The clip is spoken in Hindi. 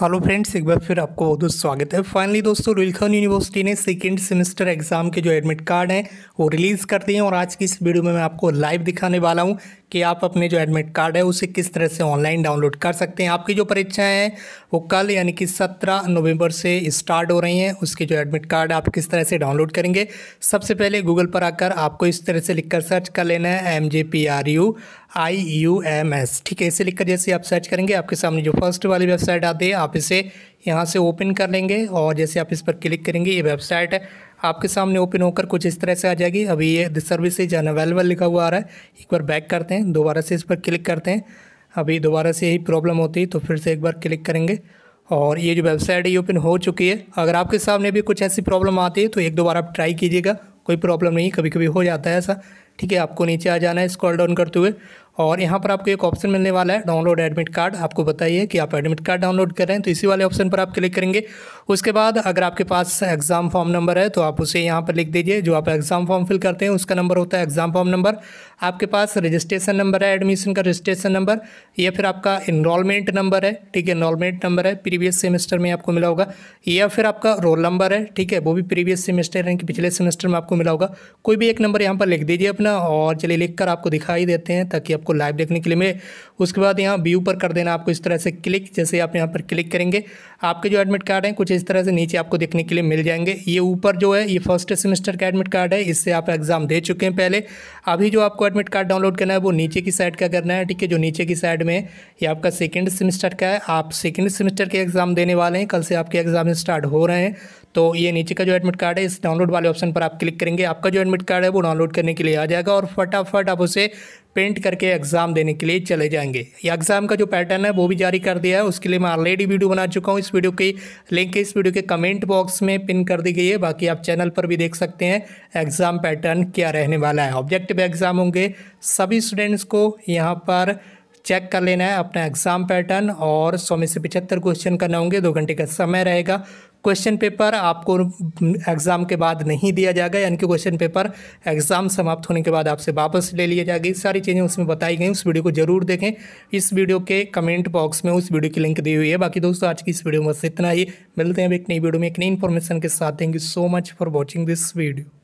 हेलो फ्रेंड्स एक बार फिर आपको बहुत बहुत स्वागत है फाइनली दोस्तों रुलखन यूनिवर्सिटी ने सेकेंड सेमेस्टर एग्ज़ाम के जो एडमिट कार्ड हैं वो रिलीज़ कर दिए हैं और आज की इस वीडियो में मैं आपको लाइव दिखाने वाला हूँ कि आप अपने जो एडमिट कार्ड है उसे किस तरह से ऑनलाइन डाउनलोड कर सकते हैं आपकी जो परीक्षाएं हैं वो कल यानी कि सत्रह नवंबर से स्टार्ट हो रही हैं उसके जो एडमिट कार्ड आप किस तरह से डाउनलोड करेंगे सबसे पहले गूगल पर आकर आपको इस तरह से लिखकर सर्च कर लेना है M J P R U I U M S ठीक है इसे लिखकर जैसे आप सर्च करेंगे आपके सामने जो फर्स्ट वाली वेबसाइट आती है आप इसे यहाँ से ओपन कर लेंगे और जैसे आप इस पर क्लिक करेंगे ये वेबसाइट है आपके सामने ओपन होकर कुछ इस तरह से आ जाएगी अभी ये दिस सर्विस इज अनअवेलेबल लिखा हुआ आ रहा है एक बार बैक करते हैं दोबारा से इस पर क्लिक करते हैं अभी दोबारा से यही प्रॉब्लम होती है तो फिर से एक बार क्लिक करेंगे और ये जो वेबसाइट है ये ओपन हो चुकी है अगर आपके सामने भी कुछ ऐसी प्रॉब्लम आती है तो एक दो बार आप ट्राई कीजिएगा कोई प्रॉब्लम नहीं कभी कभी हो जाता है ऐसा ठीक है आपको नीचे आ जाना है स्क्रॉल डाउन करते हुए और यहाँ पर आपको एक ऑप्शन मिलने वाला है डाउनलोड एडमिट कार्ड आपको बताइए कि आप एडमिट कार्ड डाउनलोड कर रहे हैं तो इसी वाले ऑप्शन पर आप क्लिक करेंगे उसके बाद अगर आपके पास एग्ज़ाम फॉर्म नंबर है तो आप उसे यहाँ पर लिख दीजिए जो आप एग्ज़ाम फॉर्म फिल करते हैं उसका नंबर होता है एग्ज़ाम फॉर्म नंबर आपके पास रजिस्ट्रेशन नंबर है एडमिशन का रजिस्ट्रेशन नंबर या फिर आपका इनरोलमेंट नंबर है ठीक है इनरोलमेंट नंबर है प्रीवियस सेमेस्टर में आपको मिला होगा या फिर आपका रोल नंबर है ठीक है वो भी प्रीवियस सेमेस्टर है कि पिछले सेमेस्टर में आपको मिला होगा कोई भी एक नंबर यहाँ पर लिख दीजिए अपना और चलिए लिख आपको दिखाई देते हैं ताकि आप आपको लाइव देखने के लिए मिले उसके बाद यहाँ व्यू पर कर देना आपको इस तरह से क्लिक जैसे आप यहाँ पर क्लिक करेंगे आपके जो एडमिट कार्ड हैं कुछ इस तरह से नीचे आपको देखने के लिए मिल जाएंगे ये ऊपर जो है ये फर्स्ट सेमेस्टर का एडमिट कार्ड है इससे आप एग्ज़ाम दे चुके हैं पहले अभी जो आपको एडमिट कार्ड डाउनलोड करना है वो नीचे की साइड का करना है ठीक है जो नीचे की साइड में ये आपका सेकेंड सेमेस्टर का है आप सेकेंड सेमेस्टर के एग्ज़ाम देने वाले हैं कल से आपके एग्ज़ाम स्टार्ट हो रहे हैं तो ये नीचे का जो एडमिट कार्ड है इस डाउनलोड वाले ऑप्शन पर आप क्लिक करेंगे आपका जो एडमिट कार्ड है वो डाउनलोड करने के लिए आ जाएगा और फटाफट आप उसे प्रिंट करके एग्ज़ाम देने के लिए चले जाएंगे ये एग्ज़ाम का जो पैटर्न है वो भी जारी कर दिया है उसके लिए मैं ऑलरेडी वीडियो बना चुका हूँ इस वीडियो की लिंक इस वीडियो के कमेंट बॉक्स में पिन कर दी गई है बाकी आप चैनल पर भी देख सकते हैं एग्ज़ाम पैटर्न क्या रहने वाला है ऑब्जेक्टिव एग्ज़ाम होंगे सभी स्टूडेंट्स को यहाँ पर चेक कर लेना है अपना एग्ज़ाम पैटर्न और सौ में से पिछहत्तर क्वेश्चन करना होंगे दो घंटे का समय रहेगा क्वेश्चन पेपर आपको एग्ज़ाम के बाद नहीं दिया जाएगा यानी कि क्वेश्चन पेपर एग्ज़ाम समाप्त होने के बाद आपसे वापस ले लिया जाएगा सारी चीज़ें उसमें बताई गई उस वीडियो को ज़रूर देखें इस वीडियो के कमेंट बॉक्स में उस वीडियो की लिंक दी हुई है बाकी दोस्तों आज की इस वीडियो में बस इतना ही मिलते हैं अब एक नई वीडियो में एक नई इन्फॉर्मेशन के साथ thank you so much for watching this video